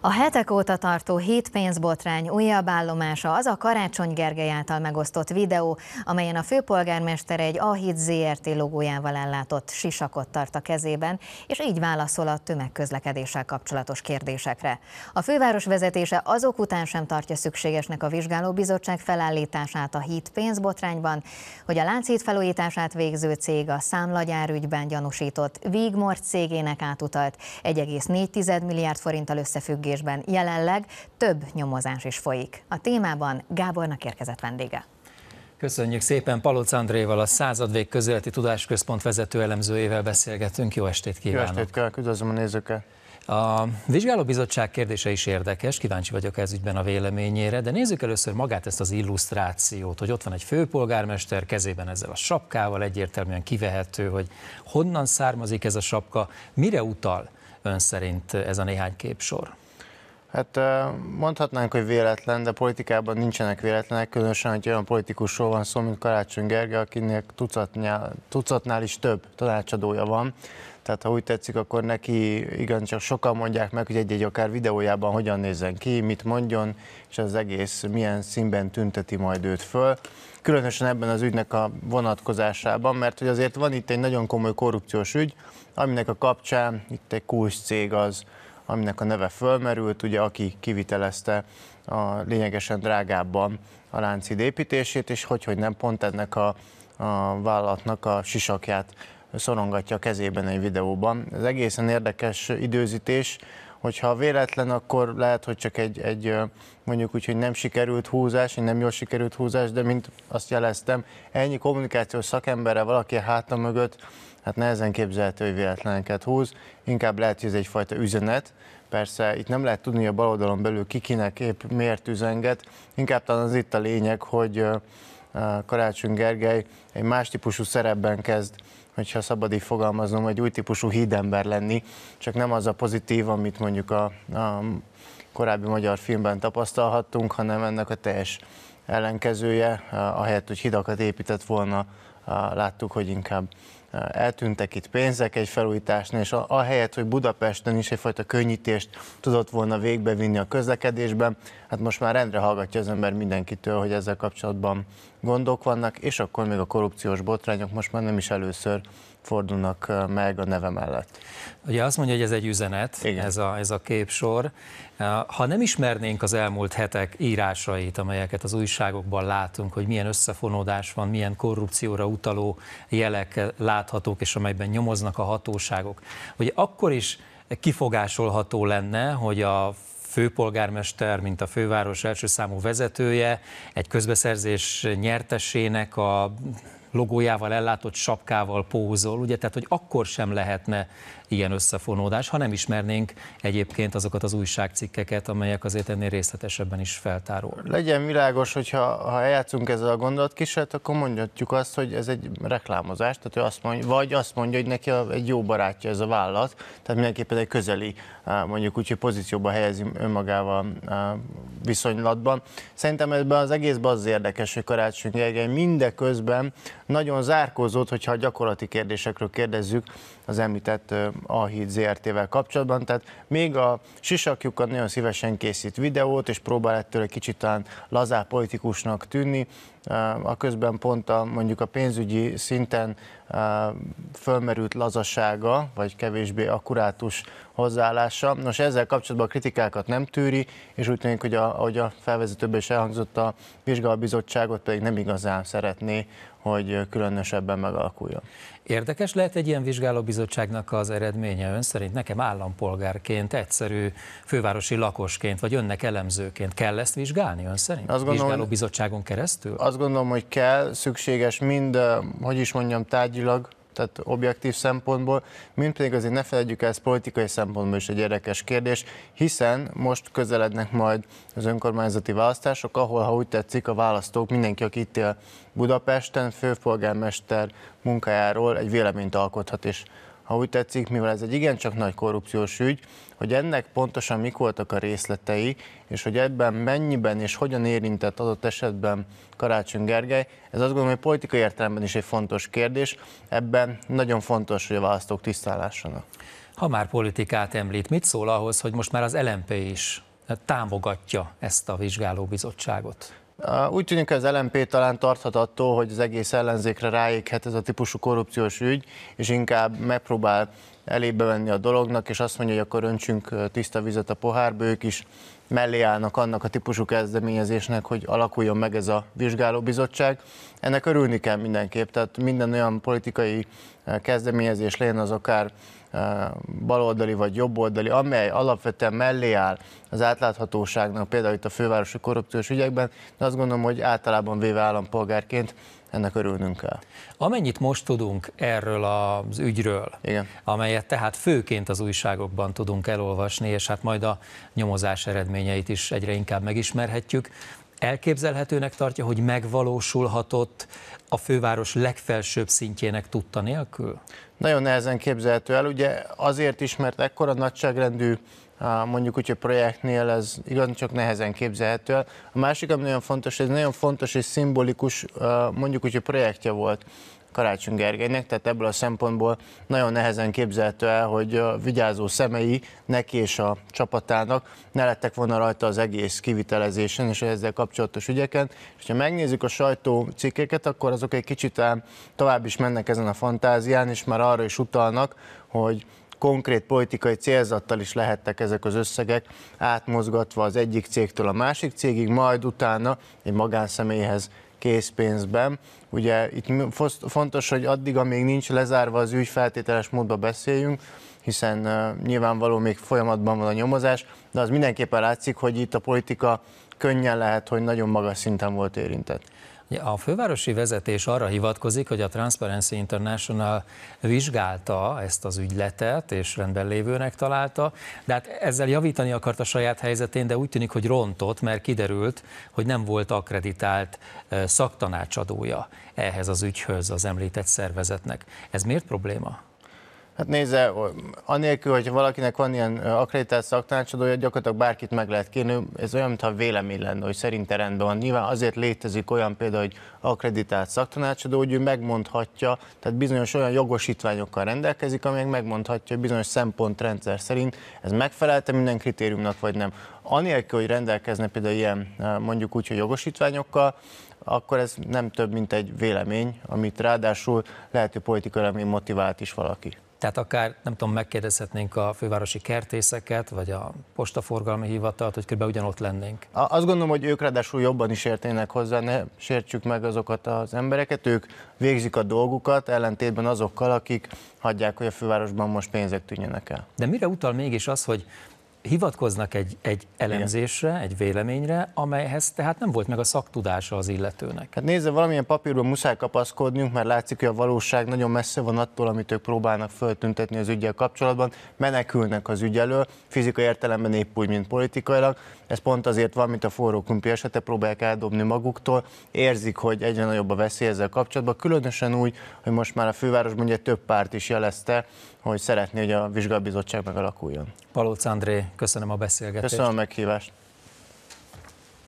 A hetek óta tartó hét pénzbotrány újabb állomása az a Karácsony Gergely által megosztott videó, amelyen a főpolgármester egy A7 ZRT logójával ellátott sisakot tart a kezében, és így válaszol a tömegközlekedéssel kapcsolatos kérdésekre. A főváros vezetése azok után sem tartja szükségesnek a vizsgálóbizottság felállítását a hét pénzbotrányban, hogy a Lánchíd felújítását végző cég a számlagyár ügyben gyanúsított Vígmort cégének átutalt 1,4 milliárd forinttal összefüggő összefüggésben jelenleg több nyomozás is folyik. A témában Gábornak érkezett vendége. Köszönjük szépen Palóc Andréval, a Századvég Közéleti Tudásközpont vezető elemzőjével beszélgetünk. Jó estét kívánok! Jó estét kívánok, üdvözlöm a nézőket! A vizsgálóbizottság kérdése is érdekes, kíváncsi vagyok ez ügyben a véleményére, de nézzük először magát ezt az illusztrációt, hogy ott van egy főpolgármester kezében ezzel a sapkával, egyértelműen kivehető, hogy honnan származik ez a sapka, mire utal ön szerint ez a néhány képsor? Hát mondhatnánk, hogy véletlen, de politikában nincsenek véletlenek, különösen, hogy olyan politikusról van szó, mint Karácsony Gergely, akinek tucatnál, tucatnál is több tanácsadója van. Tehát ha úgy tetszik, akkor neki igencsak sokan mondják meg, hogy egy-egy akár videójában hogyan nézzen ki, mit mondjon, és az egész milyen színben tünteti majd őt föl. Különösen ebben az ügynek a vonatkozásában, mert hogy azért van itt egy nagyon komoly korrupciós ügy, aminek a kapcsán itt egy kulcs cég az, aminek a neve fölmerült, ugye aki kivitelezte a lényegesen drágábban a láncid építését, és hogy, hogy nem pont ennek a, a vállalatnak a sisakját szorongatja a kezében egy videóban. Ez egészen érdekes időzítés, hogyha véletlen, akkor lehet, hogy csak egy, egy mondjuk úgy, hogy nem sikerült húzás, egy nem jól sikerült húzás, de mint azt jeleztem, ennyi kommunikációs szakemberre valaki a háta mögött, hát nehezen képzelhető, hogy véletleneket húz, inkább lehet, hogy ez egyfajta üzenet, Persze itt nem lehet tudni a baloldalon belül kikinek épp miért üzenget, inkább talán az itt a lényeg, hogy Karácsony Gergely egy más típusú szerepben kezd hogyha szabad így fogalmaznom, egy új típusú hídember lenni, csak nem az a pozitív, amit mondjuk a, a korábbi magyar filmben tapasztalhattunk, hanem ennek a teljes ellenkezője, ahelyett, hogy hidakat épített volna, láttuk, hogy inkább eltűntek itt pénzek egy felújításnál, és ahelyett, hogy Budapesten is egyfajta könnyítést tudott volna végbevinni a közlekedésben, hát most már rendre hallgatja az ember mindenkitől, hogy ezzel kapcsolatban gondok vannak, és akkor még a korrupciós botrányok most már nem is először fordulnak meg a neve mellett. Ugye azt mondja, hogy ez egy üzenet, Igen. ez a, ez a képsor. Ha nem ismernénk az elmúlt hetek írásait, amelyeket az újságokban látunk, hogy milyen összefonódás van, milyen korrupcióra utaló jelek láthatók, és amelyben nyomoznak a hatóságok, hogy akkor is kifogásolható lenne, hogy a főpolgármester, mint a főváros első számú vezetője, egy közbeszerzés nyertesének a logójával ellátott sapkával pózol, ugye, tehát hogy akkor sem lehetne ilyen összefonódás, ha nem ismernénk egyébként azokat az újságcikkeket, amelyek azért ennél részletesebben is feltáró. Legyen világos, hogyha ha eljátszunk ezzel a gondolatkísérletet, akkor mondhatjuk azt, hogy ez egy reklámozás, tehát ő azt mondja, vagy azt mondja, hogy neki egy jó barátja ez a vállalat, tehát mindenképpen egy közeli, mondjuk úgy, hogy pozícióba helyezi önmagával viszonylatban. Szerintem ebben az egészben az érdekes, hogy Karácsony Gergely mindeközben nagyon zárkózott, hogyha a gyakorlati kérdésekről kérdezzük az említett a Híd ZRT-vel kapcsolatban, tehát még a sisakjukat nagyon szívesen készít videót, és próbál ettől egy kicsit talán lazá politikusnak tűnni, a közben pont a, mondjuk a pénzügyi szinten fölmerült lazasága, vagy kevésbé akkurátus hozzáállása. Nos, ezzel kapcsolatban a kritikákat nem tűri, és úgy tűnik, hogy a, ahogy a felvezetőben is elhangzott, a vizsgálbizottságot pedig nem igazán szeretné, hogy különösebben megalakuljon. Érdekes lehet egy ilyen vizsgálóbizottságnak az eredménye ön szerint? Nekem állampolgárként, egyszerű fővárosi lakosként, vagy önnek elemzőként kell ezt vizsgálni ön szerint? Azt gondolom, vizsgálóbizottságon keresztül? Azt gondolom, hogy kell, szükséges mind, hogy is mondjam, tárgy tárgyilag, tehát objektív szempontból, mint pedig azért ne felejtjük el, ez politikai szempontból is egy érdekes kérdés, hiszen most közelednek majd az önkormányzati választások, ahol, ha úgy tetszik, a választók, mindenki, aki itt él Budapesten, főpolgármester munkájáról egy véleményt alkothat, és ha úgy tetszik, mivel ez egy igencsak nagy korrupciós ügy, hogy ennek pontosan mik voltak a részletei, és hogy ebben mennyiben és hogyan érintett adott esetben Karácsony Gergely, ez azt gondolom, hogy politikai értelemben is egy fontos kérdés, ebben nagyon fontos, hogy a választók tisztálásanak. Ha már politikát említ, mit szól ahhoz, hogy most már az LMP is támogatja ezt a vizsgálóbizottságot? Úgy tűnik, az LMP talán tarthat attól, hogy az egész ellenzékre ráéghet ez a típusú korrupciós ügy, és inkább megpróbál elébe venni a dolognak, és azt mondja, hogy akkor öntsünk tiszta vizet a pohárba, ők is mellé állnak annak a típusú kezdeményezésnek, hogy alakuljon meg ez a vizsgálóbizottság. Ennek örülni kell mindenképp, tehát minden olyan politikai kezdeményezés legyen az akár baloldali vagy jobboldali, amely alapvetően mellé áll az átláthatóságnak, például itt a fővárosi korrupciós ügyekben, de azt gondolom, hogy általában véve állampolgárként ennek örülnünk kell. Amennyit most tudunk erről az ügyről, Igen. amelyet tehát főként az újságokban tudunk elolvasni, és hát majd a nyomozás eredményeit is egyre inkább megismerhetjük, elképzelhetőnek tartja, hogy megvalósulhatott a főváros legfelsőbb szintjének tudta nélkül? Nagyon nehezen képzelhető el, ugye azért is, mert ekkora nagyságrendű mondjuk úgy, hogy projektnél ez igazán csak nehezen képzelhető el. A másik, ami nagyon fontos, ez nagyon fontos és szimbolikus mondjuk úgy, hogy projektje volt Karácsony Gergelynek, tehát ebből a szempontból nagyon nehezen képzelhető el, hogy a vigyázó szemei neki és a csapatának ne lettek volna rajta az egész kivitelezésen és ezzel kapcsolatos ügyeken. És ha megnézzük a sajtó cikkeket, akkor azok egy kicsit tovább is mennek ezen a fantázián, és már arra is utalnak, hogy konkrét politikai célzattal is lehettek ezek az összegek átmozgatva az egyik cégtől a másik cégig, majd utána egy magánszemélyhez készpénzben. Ugye itt fontos, hogy addig, amíg nincs lezárva az ügy, feltételes módba beszéljünk, hiszen nyilvánvaló még folyamatban van a nyomozás, de az mindenképpen látszik, hogy itt a politika könnyen lehet, hogy nagyon magas szinten volt érintett. A fővárosi vezetés arra hivatkozik, hogy a Transparency International vizsgálta ezt az ügyletet, és rendben lévőnek találta, de hát ezzel javítani akart a saját helyzetén, de úgy tűnik, hogy rontott, mert kiderült, hogy nem volt akreditált szaktanácsadója ehhez az ügyhöz az említett szervezetnek. Ez miért probléma? Hát nézze, anélkül, hogy valakinek van ilyen akreditált szaktanácsadója, gyakorlatilag bárkit meg lehet kérni. Ez olyan, mintha vélemény lenne, hogy szerinte rendben van. Nyilván azért létezik olyan például, hogy akreditált szaktanácsadó, hogy ő megmondhatja, tehát bizonyos olyan jogosítványokkal rendelkezik, amelyek megmondhatja, hogy bizonyos szempontrendszer szerint ez megfelelte minden kritériumnak, vagy nem. Anélkül, hogy rendelkezne például ilyen mondjuk úgy, hogy jogosítványokkal, akkor ez nem több, mint egy vélemény, amit ráadásul lehető politikai motivált is valaki. Tehát akár, nem tudom, megkérdezhetnénk a fővárosi kertészeket, vagy a postaforgalmi hivatalt, hogy kb. ugyanott lennénk. Azt gondolom, hogy ők ráadásul jobban is értének hozzá, ne sértsük meg azokat az embereket, ők végzik a dolgukat, ellentétben azokkal, akik hagyják, hogy a fővárosban most pénzek tűnjenek el. De mire utal mégis az, hogy hivatkoznak egy, egy elemzésre, Igen. egy véleményre, amelyhez tehát nem volt meg a szaktudása az illetőnek. Hát nézze, valamilyen papírban muszáj kapaszkodnunk, mert látszik, hogy a valóság nagyon messze van attól, amit ők próbálnak föltüntetni az ügyel kapcsolatban, menekülnek az ügy elől, fizikai értelemben épp úgy, mint politikailag. Ez pont azért van, mint a forró kumpi esete, próbálják eldobni maguktól, érzik, hogy egyre nagyobb a veszély ezzel kapcsolatban, különösen úgy, hogy most már a fővárosban ugye több párt is jelezte, hogy szeretné, hogy a vizsgálbizottság megalakuljon. Palóc André, köszönöm a beszélgetést. Köszönöm a meghívást.